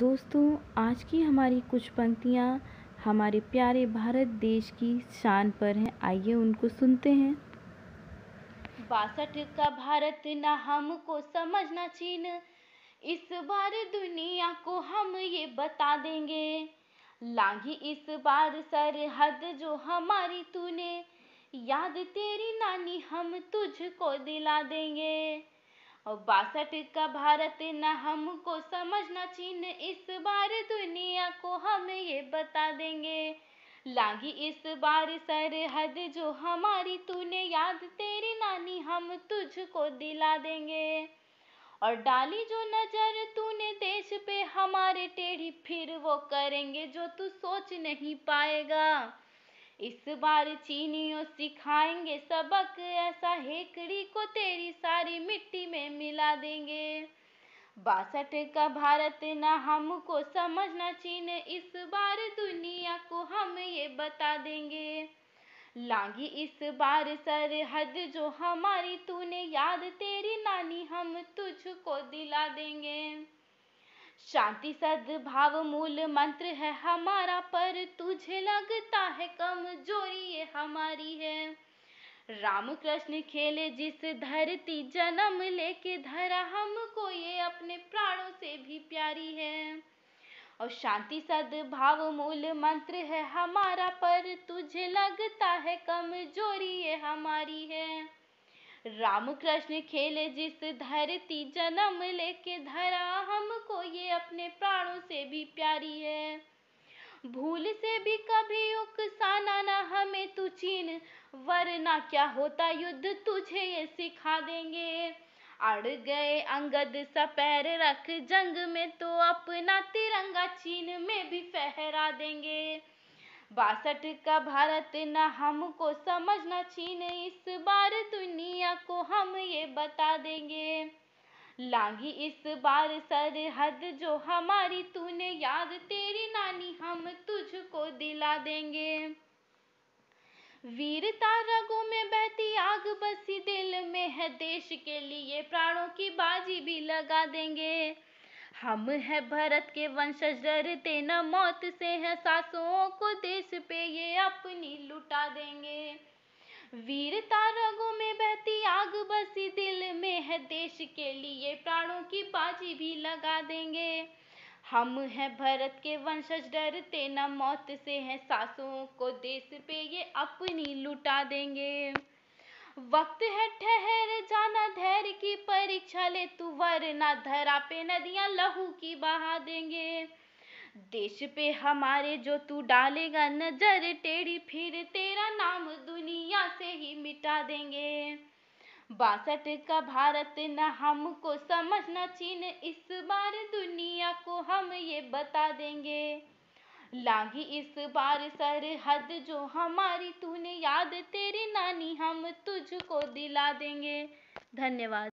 दोस्तों आज की हमारी कुछ पंक्तियाँ हमारे प्यारे भारत देश की शान पर हैं आइए उनको सुनते हैं बासठ का भारत ना हमको समझना चीन इस बार दुनिया को हम ये बता देंगे लांगी इस बार सरहद जो हमारी तूने याद तेरी नानी हम तुझको दिला देंगे और बासठ का भारत न हमको समझना चीन इस बार दुनिया को हम ये बता देंगे लागी इस बार सरहद जो हमारी तूने याद तेरी नानी हम तुझको दिला देंगे और डाली जो नजर तूने देश पे हमारे टेढ़ी फिर वो करेंगे जो तू सोच नहीं पाएगा इस बार चीनियों सिखाएंगे सबक ऐसा हेकड़ी को तेरी सारी मिट्टी में मिला देंगे बासठ का भारत न हमको समझना चीन इस बार दुनिया को हम ये बता देंगे लांगी इस बार सरहद जो हमारी तूने याद तेरी नानी हम तुझको दिला देंगे शांति सद्भाव मूल मंत्र है हमारा पर तुझे लगता है कमजोरी ये हमारी है राम कृष्ण खेले जिस धरती जन्म लेके धरा हमको ये अपने प्राणों से भी प्यारी है और शांति सद्भाव मूल मंत्र है हमारा पर तुझे लगता है कमजोरी ये हमारी है राम कृष्ण खेले जिस धरती जन्म लेके धरा ये अपने प्राणों से भी प्यारी है भूल से भी कभी उकसाना ना हमें तू चीन वरना क्या होता युद्ध तुझे ये सिखा देंगे अड़ गए अंगद सा पैर रख जंग में तो अपना तिरंगा चीन में भी फहरा देंगे बासठ का भारत न हमको समझना चीन इस बार दुनिया को हम ये बता देंगे लांघी इस बार सरहद जो हमारी तूने याद तेरी नानी हम तुझको दिला देंगे वीरता रगों में बहती आग बसी दिल में है देश के लिए प्राणों की बाजी भी लगा देंगे हम है भरत के वंशज डरते न मौत से है सासुओं को देश पे ये अपनी लुटा देंगे वीरता रगों में बहती आग बसी दिल में है देश के लिए प्राणों की बाजी भी लगा देंगे हम हैं भरत के वंशज डरते न मौत से हैं सासों को देश पे ये अपनी लुटा देंगे वक्त है ठहर जाना धैर्य की परीक्षा ले तू वरना धरा पे नदियां लहू की बहा देंगे देश पे हमारे जो तू डालेगा नजर टेढ़ी फिर तेरा नाम दुनिया से ही मिटा देंगे बासठ का भारत न हमको समझना चीन इस बार दुनिया को हम ये बता देंगे लागी इस बार सरहद जो हमारी तूने याद तेरी नानी हम तुझको दिला देंगे धन्यवाद